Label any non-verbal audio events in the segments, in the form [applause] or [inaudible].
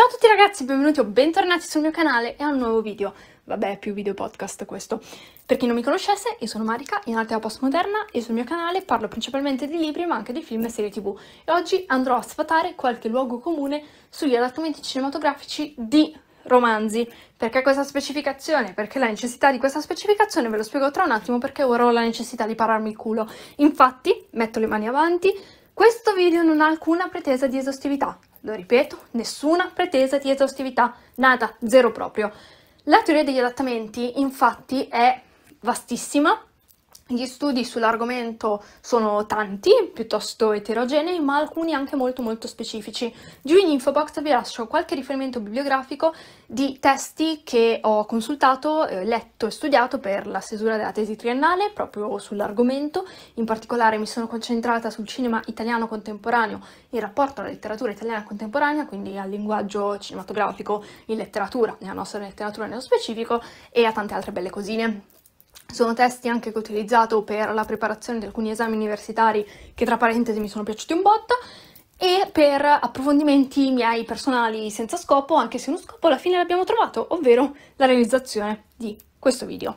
Ciao a tutti ragazzi, benvenuti o bentornati sul mio canale e a un nuovo video. Vabbè, più video podcast questo. Per chi non mi conoscesse, io sono Marika, in arte postmoderna e sul mio canale parlo principalmente di libri ma anche di film e serie tv. E oggi andrò a sfatare qualche luogo comune sugli adattamenti cinematografici di romanzi. Perché questa specificazione? Perché la necessità di questa specificazione ve lo spiego tra un attimo perché ora ho la necessità di pararmi il culo. Infatti, metto le mani avanti, questo video non ha alcuna pretesa di esaustività, lo ripeto, nessuna pretesa di esaustività, nada, zero proprio. La teoria degli adattamenti infatti è vastissima gli studi sull'argomento sono tanti, piuttosto eterogenei, ma alcuni anche molto molto specifici. Giù in info box vi lascio qualche riferimento bibliografico di testi che ho consultato, eh, letto e studiato per la stesura della tesi triennale, proprio sull'argomento. In particolare mi sono concentrata sul cinema italiano contemporaneo in rapporto alla letteratura italiana contemporanea, quindi al linguaggio cinematografico in letteratura, nella nostra letteratura nello specifico, e a tante altre belle cosine sono testi anche che ho utilizzato per la preparazione di alcuni esami universitari che tra parentesi mi sono piaciuti un botto e per approfondimenti miei personali senza scopo, anche se uno scopo alla fine l'abbiamo trovato, ovvero la realizzazione di questo video.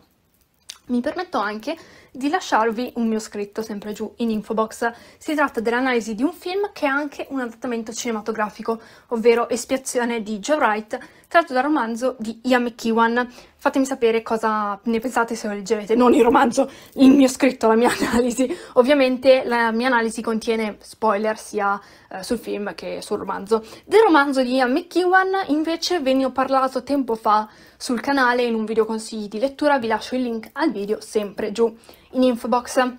Mi permetto anche di lasciarvi un mio scritto sempre giù in info box. Si tratta dell'analisi di un film che è anche un adattamento cinematografico, ovvero Espiazione di Joe Wright, tratto dal romanzo di Ian McEwan. Fatemi sapere cosa ne pensate se lo leggerete, non il romanzo, il mio scritto, la mia [laughs] analisi. Ovviamente la mia analisi contiene spoiler sia eh, sul film che sul romanzo. Del romanzo di Ian McEwan invece ve ne ho parlato tempo fa sul canale in un video consigli di lettura, vi lascio il link al video sempre giù in info box.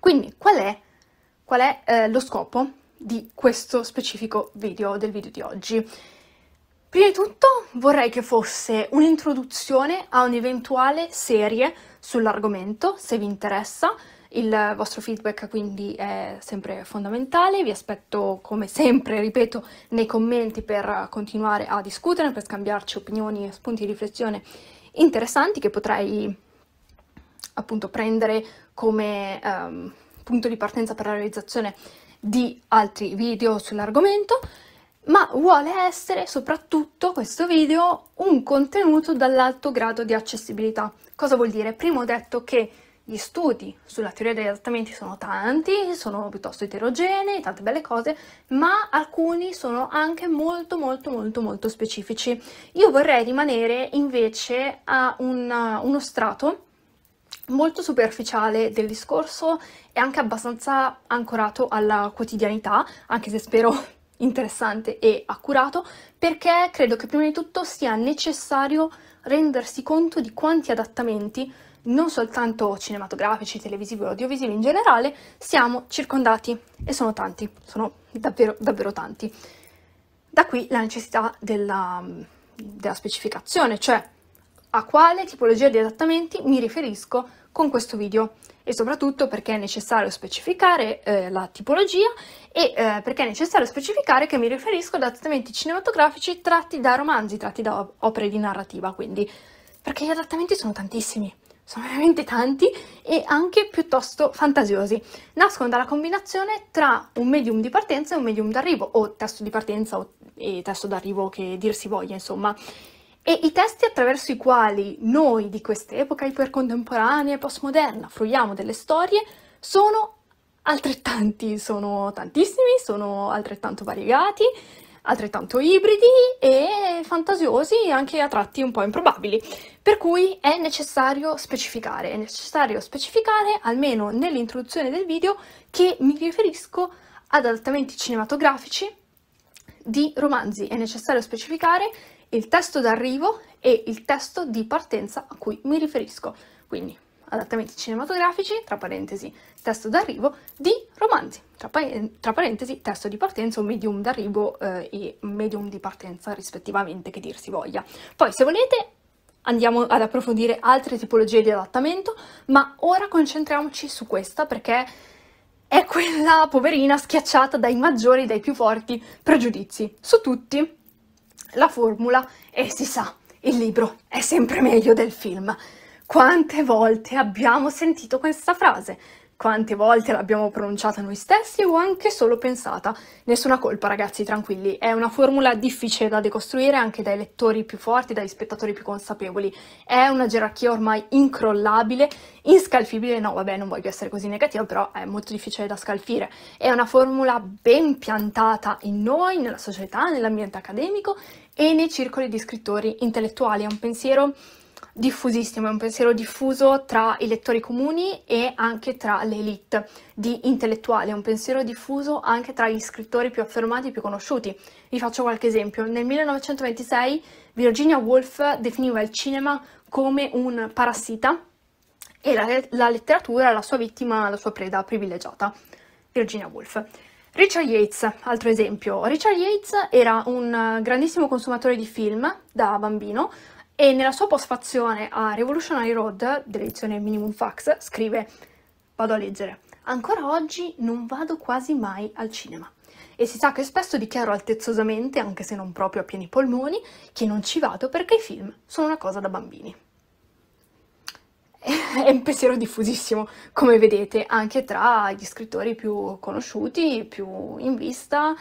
Quindi qual è, qual è eh, lo scopo di questo specifico video, del video di oggi? Prima di tutto vorrei che fosse un'introduzione a un'eventuale serie sull'argomento, se vi interessa, il vostro feedback quindi è sempre fondamentale, vi aspetto come sempre, ripeto, nei commenti per continuare a discutere, per scambiarci opinioni e spunti di riflessione interessanti che potrei appunto prendere come um, punto di partenza per la realizzazione di altri video sull'argomento, ma vuole essere soprattutto questo video un contenuto dall'alto grado di accessibilità. Cosa vuol dire? Prima ho detto che gli studi sulla teoria degli adattamenti sono tanti, sono piuttosto eterogenei, tante belle cose, ma alcuni sono anche molto molto molto molto specifici. Io vorrei rimanere invece a una, uno strato molto superficiale del discorso e anche abbastanza ancorato alla quotidianità, anche se spero [laughs] interessante e accurato, perché credo che prima di tutto sia necessario rendersi conto di quanti adattamenti, non soltanto cinematografici, televisivi o audiovisivi in generale, siamo circondati e sono tanti, sono davvero, davvero tanti. Da qui la necessità della, della specificazione, cioè a quale tipologia di adattamenti mi riferisco con questo video e soprattutto perché è necessario specificare eh, la tipologia e eh, perché è necessario specificare che mi riferisco ad adattamenti cinematografici tratti da romanzi, tratti da opere di narrativa, quindi perché gli adattamenti sono tantissimi sono veramente tanti e anche piuttosto fantasiosi. Nascono dalla combinazione tra un medium di partenza e un medium d'arrivo, o testo di partenza o, e testo d'arrivo che dir si voglia, insomma. E i testi attraverso i quali noi di quest'epoca ipercontemporanea e postmoderna fruiamo delle storie sono altrettanti, sono tantissimi, sono altrettanto variegati, altrettanto ibridi e fantasiosi anche a tratti un po' improbabili. Per cui è necessario specificare, è necessario specificare almeno nell'introduzione del video che mi riferisco ad adattamenti cinematografici di romanzi. È necessario specificare il testo d'arrivo e il testo di partenza a cui mi riferisco, quindi adattamenti cinematografici, tra parentesi testo d'arrivo, di romanzi, tra, pa- tra, parentesi testo di partenza o medium d'arrivo eh, e medium di partenza rispettivamente, che dir si voglia. Poi se volete andiamo ad approfondire altre tipologie di adattamento, ma ora concentriamoci su questa perché è quella poverina schiacciata dai maggiori, dai più forti pregiudizi su tutti la formula e si sa, il libro è sempre meglio del film. Quante volte abbiamo sentito questa frase? quante volte l'abbiamo pronunciata noi stessi o anche solo pensata. Nessuna colpa, ragazzi, tranquilli. È una formula difficile da decostruire anche dai lettori più forti, dagli spettatori più consapevoli. È una gerarchia ormai incrollabile, inscalfibile. No, vabbè, non voglio essere così negativa, però è molto difficile da scalfire. È una formula ben piantata in noi, nella società, nell'ambiente accademico e nei circoli di scrittori intellettuali. È un pensiero diffusissimo, è un pensiero diffuso tra i lettori comuni e anche tra l'elite di intellettuali, è un pensiero diffuso anche tra gli scrittori più affermati e più conosciuti. Vi faccio qualche esempio. Nel 1926 Virginia Woolf definiva il cinema come un parassita e la, la letteratura la sua vittima, la sua preda privilegiata. Virginia Woolf. Richard Yates, altro esempio. Richard Yates era un eh, grandissimo consumatore di film da bambino, e nella sua postfazione a Revolutionary Road dell'edizione Minimum Fax scrive Vado a leggere. Ancora oggi non vado quasi mai al cinema e si sa che spesso dichiaro altezzosamente, anche se non proprio a pieni polmoni, che non ci vado perché i film sono una cosa da bambini. [laughs] È un pensiero diffusissimo, come vedete, anche tra gli scrittori più conosciuti, più in vista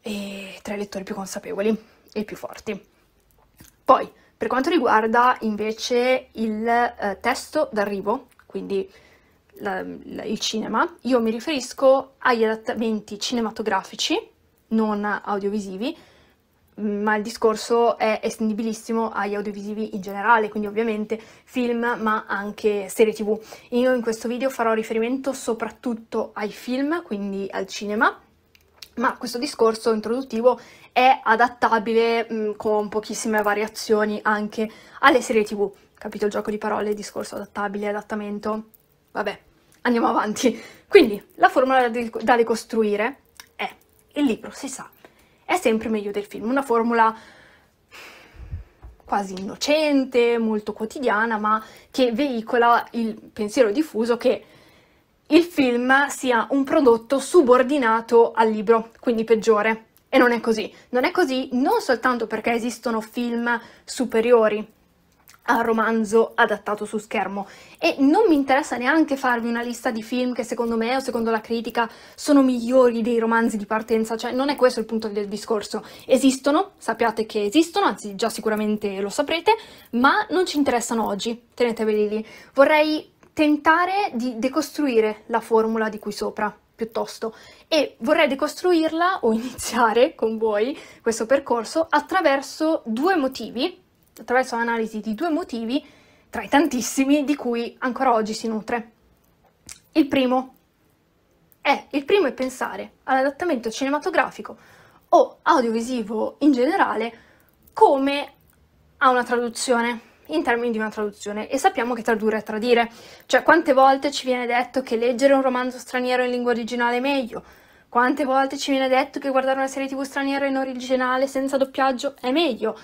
e tra i lettori più consapevoli e più forti. Poi, per quanto riguarda invece il eh, testo d'arrivo, quindi la, la, il cinema, io mi riferisco agli adattamenti cinematografici, non audiovisivi, ma il discorso è estendibilissimo agli audiovisivi in generale, quindi ovviamente film ma anche serie tv. Io in questo video farò riferimento soprattutto ai film, quindi al cinema, ma questo discorso introduttivo è adattabile mh, con pochissime variazioni anche alle serie tv. Capito il gioco di parole, discorso adattabile, adattamento? Vabbè, andiamo avanti. Quindi, la formula da ricostruire è il libro, si sa, è sempre meglio del film. Una formula quasi innocente, molto quotidiana, ma che veicola il pensiero diffuso che il film sia un prodotto subordinato al libro, quindi peggiore. E non è così. Non è così non soltanto perché esistono film superiori al romanzo adattato su schermo e non mi interessa neanche farvi una lista di film che secondo me o secondo la critica sono migliori dei romanzi di partenza, cioè non è questo il punto del discorso. Esistono, sappiate che esistono, anzi già sicuramente lo saprete, ma non ci interessano oggi, teneteveli lì. Vorrei tentare di decostruire la formula di qui sopra piuttosto e vorrei decostruirla o iniziare con voi questo percorso attraverso due motivi, attraverso l'analisi di due motivi tra i tantissimi di cui ancora oggi si nutre. Il primo è, il primo è pensare all'adattamento cinematografico o audiovisivo in generale come a una traduzione in termini di una traduzione e sappiamo che tradurre è tradire, cioè quante volte ci viene detto che leggere un romanzo straniero in lingua originale è meglio, quante volte ci viene detto che guardare una serie tv straniera in originale senza doppiaggio è meglio.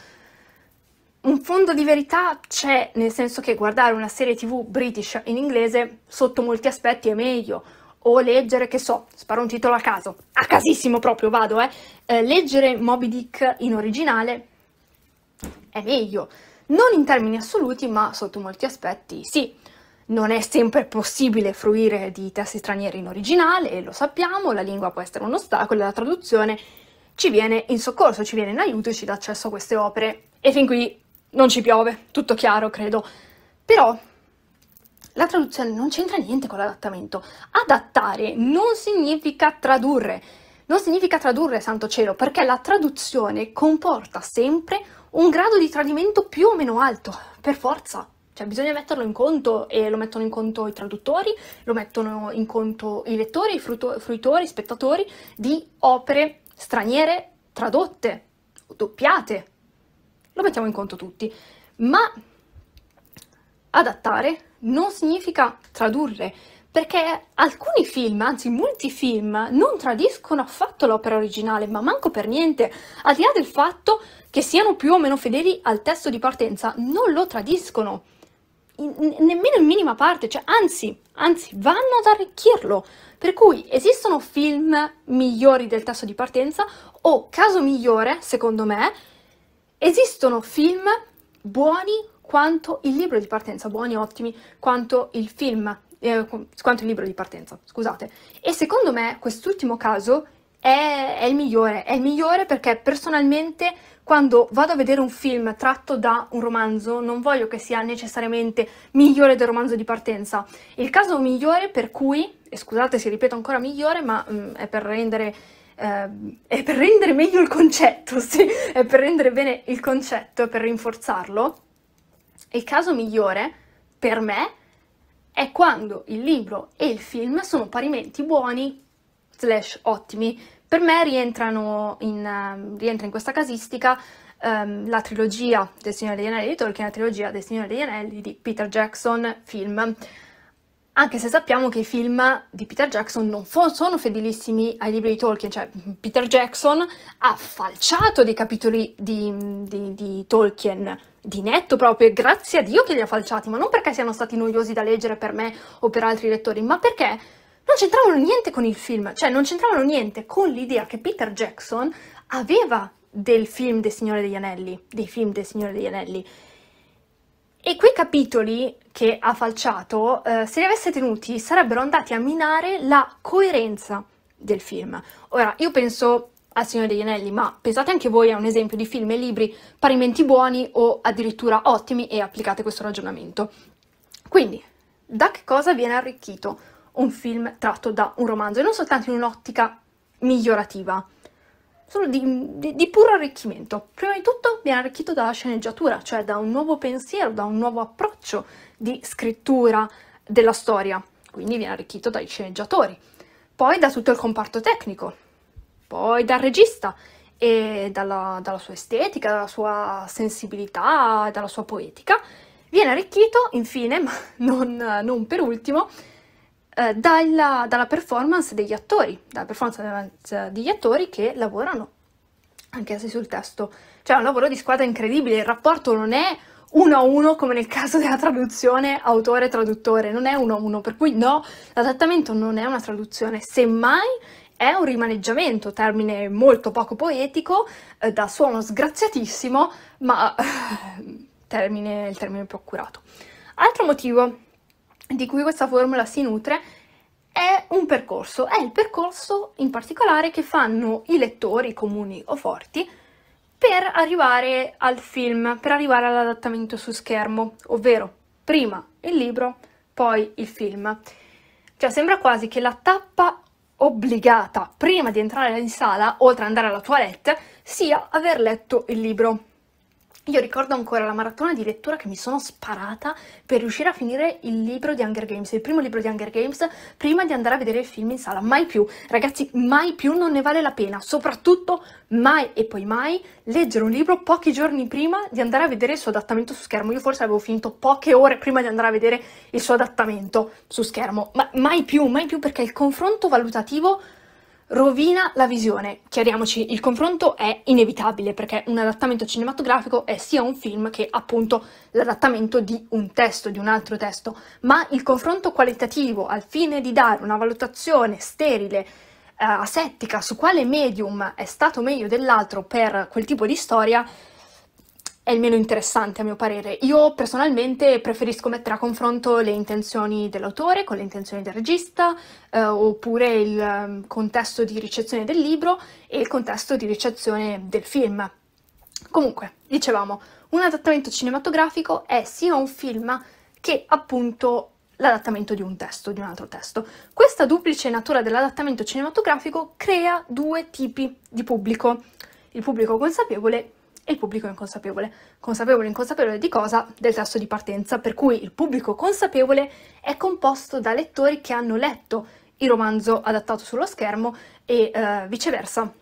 Un fondo di verità c'è, nel senso che guardare una serie tv british in inglese sotto molti aspetti è meglio, o leggere, che so, sparo un titolo a caso, a casissimo proprio vado, eh, eh leggere Moby Dick in originale è meglio non in termini assoluti, ma sotto molti aspetti sì. Non è sempre possibile fruire di testi stranieri in originale, e lo sappiamo, la lingua può essere un ostacolo, la traduzione ci viene in soccorso, ci viene in aiuto e ci dà accesso a queste opere. E fin qui non ci piove, tutto chiaro, credo. Però la traduzione non c'entra niente con l'adattamento. Adattare non significa tradurre. Non significa tradurre, santo cielo, perché la traduzione comporta sempre un grado di tradimento più o meno alto, per forza. Cioè bisogna metterlo in conto e lo mettono in conto i traduttori, lo mettono in conto i lettori, i fruito- fruitori, i spettatori di opere straniere tradotte, doppiate. Lo mettiamo in conto tutti. Ma adattare non significa tradurre, perché alcuni film, anzi molti film, non tradiscono affatto l'opera originale, ma manco per niente, al di là del fatto che siano più o meno fedeli al testo di partenza, non lo tradiscono. In, nemmeno in minima parte, cioè, anzi, anzi, vanno ad arricchirlo. Per cui esistono film migliori del testo di partenza o, caso migliore, secondo me, esistono film buoni quanto il libro di partenza, buoni ottimi quanto il film eh, quanto il libro di partenza, scusate. E secondo me quest'ultimo caso è, è, il migliore, è il migliore perché personalmente quando vado a vedere un film tratto da un romanzo non voglio che sia necessariamente migliore del romanzo di partenza. Il caso migliore per cui, e scusate se ripeto ancora migliore, ma mh, mm, è per rendere Uh, è per rendere meglio il concetto, [laughs] sì, è per rendere bene il concetto, per rinforzarlo, il caso migliore per me è quando il libro e il film sono parimenti buoni slash ottimi. Per me rientrano in, uh, rientra in questa casistica um, la trilogia del Signore degli Anelli di Tolkien e la trilogia del Signore degli Anelli di Peter Jackson film. Anche se sappiamo che i film di Peter Jackson non sono fedelissimi ai libri di Tolkien, cioè Peter Jackson ha falciato dei capitoli di, di, di Tolkien di netto proprio e grazie a Dio che li ha falciati, ma non perché siano stati noiosi da leggere per me o per altri lettori, ma perché non c'entravano niente con il film, cioè non c'entravano niente con l'idea che Peter Jackson aveva del film del Signore degli Anelli, dei film del Signore degli Anelli. E quei capitoli che ha falciato, eh, se li avesse tenuti, sarebbero andati a minare la coerenza del film. Ora, io penso al Signore degli Anelli, ma pensate anche voi a un esempio di film e libri parimenti buoni o addirittura ottimi e applicate questo ragionamento. Quindi, da che cosa viene arricchito un film tratto da un romanzo e non soltanto in un'ottica migliorativa, solo di, di, di puro arricchimento. Prima di tutto viene arricchito dalla sceneggiatura, cioè da un nuovo pensiero, da un nuovo approccio di scrittura della storia, quindi viene arricchito dai sceneggiatori. Poi da tutto il comparto tecnico, poi dal regista e dalla, dalla sua estetica, dalla sua sensibilità, dalla sua poetica. Viene arricchito, infine, ma [laughs] non, non per ultimo, eh, dalla, dalla, performance degli attori, dalla performance eh, degli attori che lavorano anche se sul testo. Cioè è un lavoro di squadra incredibile, il rapporto non è uno a uno come nel caso della traduzione autore-traduttore, non è uno a uno, per cui no, l'adattamento non è una traduzione, semmai è un rimaneggiamento, termine molto poco poetico, eh, da suono sgraziatissimo, ma eh, termine, il termine più accurato. Altro motivo di cui questa formula si nutre è un percorso, è il percorso in particolare che fanno i lettori comuni o forti per arrivare al film, per arrivare all'adattamento su schermo, ovvero prima il libro, poi il film. Cioè sembra quasi che la tappa obbligata, prima di entrare in sala, oltre ad andare alla toilette, sia aver letto il libro. Io ricordo ancora la maratona di lettura che mi sono sparata per riuscire a finire il libro di Hunger Games, il primo libro di Hunger Games, prima di andare a vedere il film in sala. Mai più, ragazzi, mai più non ne vale la pena. Soprattutto mai e poi mai leggere un libro pochi giorni prima di andare a vedere il suo adattamento su schermo. Io forse avevo finito poche ore prima di andare a vedere il suo adattamento su schermo, ma mai più, mai più perché il confronto valutativo rovina la visione. Chiariamoci, il confronto è inevitabile perché un adattamento cinematografico è sia un film che appunto l'adattamento di un testo, di un altro testo, ma il confronto qualitativo al fine di dare una valutazione sterile, eh, asettica su quale medium è stato meglio dell'altro per quel tipo di storia è il meno interessante a mio parere. Io personalmente preferisco mettere a confronto le intenzioni dell'autore con le intenzioni del regista, eh, oppure il ehm, contesto di ricezione del libro e il contesto di ricezione del film. Comunque, dicevamo, un adattamento cinematografico è sia un film che appunto l'adattamento di un testo, di un altro testo. Questa duplice natura dell'adattamento cinematografico crea due tipi di pubblico, il pubblico consapevole e il pubblico inconsapevole. Consapevole e inconsapevole di cosa? Del testo di partenza, per cui il pubblico consapevole è composto da lettori che hanno letto il romanzo adattato sullo schermo e eh, viceversa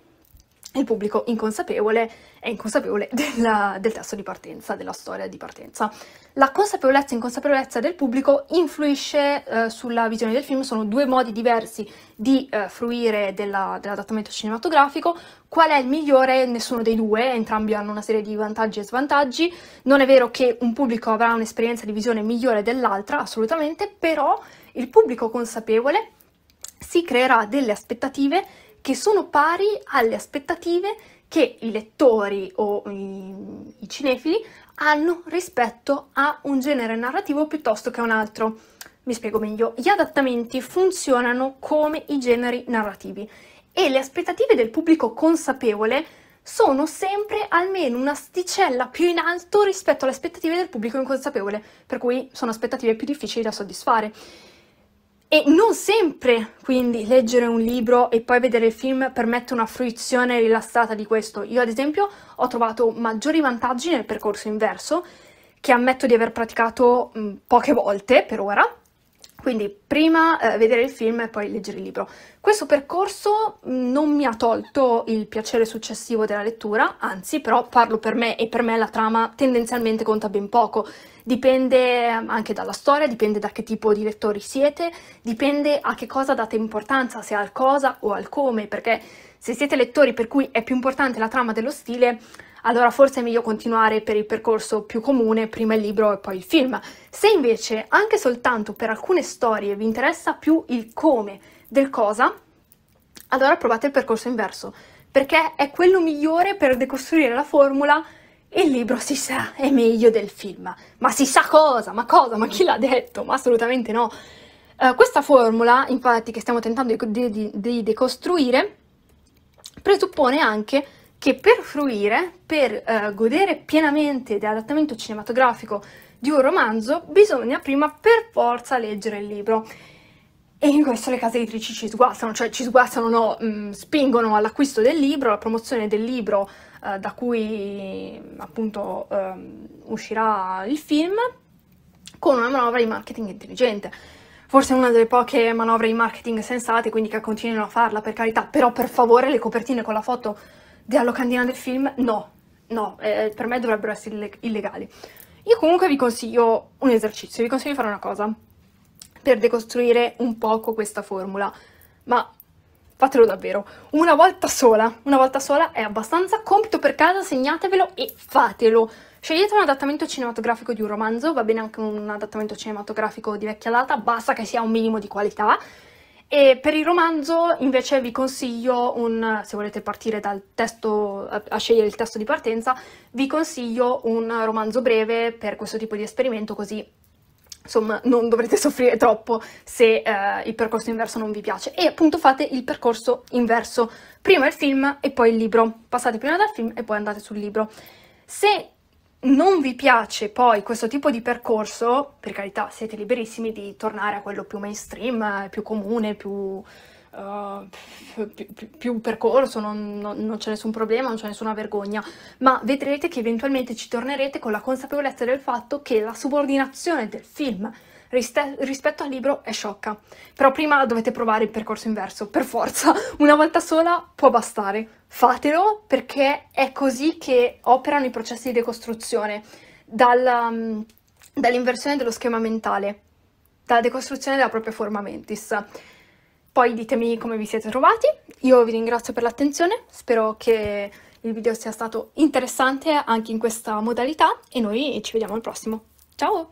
il pubblico inconsapevole è inconsapevole [laughs] della, del testo di partenza, della storia di partenza. La consapevolezza e inconsapevolezza del pubblico influisce eh, sulla visione del film, sono due modi diversi di eh, fruire della, dell'adattamento cinematografico. Qual è il migliore? Nessuno dei due, entrambi hanno una serie di vantaggi e svantaggi. Non è vero che un pubblico avrà un'esperienza di visione migliore dell'altra, assolutamente, però il pubblico consapevole si creerà delle aspettative che sono pari alle aspettative che i lettori o i, i cinefili hanno rispetto a un genere narrativo piuttosto che a un altro. Mi spiego meglio, gli adattamenti funzionano come i generi narrativi e le aspettative del pubblico consapevole sono sempre almeno un'asticella più in alto rispetto alle aspettative del pubblico inconsapevole, per cui sono aspettative più difficili da soddisfare. E non sempre, quindi, leggere un libro e poi vedere il film permette una fruizione rilassata di questo. Io, ad esempio, ho trovato maggiori vantaggi nel percorso inverso, che ammetto di aver praticato mh, mm, poche volte per ora. Quindi prima eh, vedere il film e poi leggere il libro. Questo percorso mm, non mi ha tolto il piacere successivo della lettura, anzi però parlo per me e per me la trama tendenzialmente conta ben poco dipende ehm, anche dalla storia, dipende da che tipo di lettori siete, dipende a che cosa date importanza, se al cosa o al come, perché se siete lettori per cui è più importante la trama dello stile, allora forse è meglio continuare per il percorso più comune, prima il libro e poi il film. Se invece anche soltanto per alcune storie vi interessa più il come del cosa, allora provate il percorso inverso, perché è quello migliore per decostruire la formula il libro si sa, è meglio del film. Ma si sa cosa? Ma cosa? Ma chi l'ha detto? Ma assolutamente no. Uh, questa formula, infatti, che stiamo tentando di, di, di decostruire, presuppone anche che per fruire, per uh, godere pienamente dell'adattamento cinematografico di un romanzo, bisogna prima per forza leggere il libro. E in questo le case editrici ci sguassano, cioè ci sguassano, no, mh, mm, spingono all'acquisto del libro, alla promozione del libro eh, da cui appunto ehm, uscirà il film, con una manovra di marketing intelligente. Forse una delle poche manovre di marketing sensate, quindi che continuino a farla per carità, però per favore le copertine con la foto della locandina del film no, no, eh, eh per me dovrebbero essere illegali. Io comunque vi consiglio un esercizio, vi consiglio di fare una cosa per decostruire un poco questa formula, ma fatelo davvero, una volta sola, una volta sola è abbastanza, compito per casa, segnatevelo e fatelo. Scegliete un adattamento cinematografico di un romanzo, va bene anche un adattamento cinematografico di vecchia data, basta che sia un minimo di qualità. E per il romanzo invece vi consiglio un, se volete partire dal testo, a scegliere il testo di partenza, vi consiglio un romanzo breve per questo tipo di esperimento così insomma non dovrete soffrire troppo se eh, il percorso inverso non vi piace e appunto fate il percorso inverso prima il film e poi il libro passate prima dal film e poi andate sul libro se non vi piace poi questo tipo di percorso per carità siete liberissimi di tornare a quello più mainstream eh, più comune più eh, più, più, percorso, non, non, non c'è nessun problema, non c'è nessuna vergogna, ma vedrete che eventualmente ci tornerete con la consapevolezza del fatto che la subordinazione del film rispetto al libro è sciocca. Però prima dovete provare il percorso inverso, per forza. [laughs] Una volta sola può bastare. Fatelo perché è così che operano i processi di decostruzione, dal, mm, dall'inversione dello schema mentale, dalla decostruzione della propria forma mentis. Poi ditemi come vi siete trovati, io vi ringrazio per l'attenzione, spero che il video sia stato interessante anche in questa modalità e noi ci vediamo al prossimo. Ciao!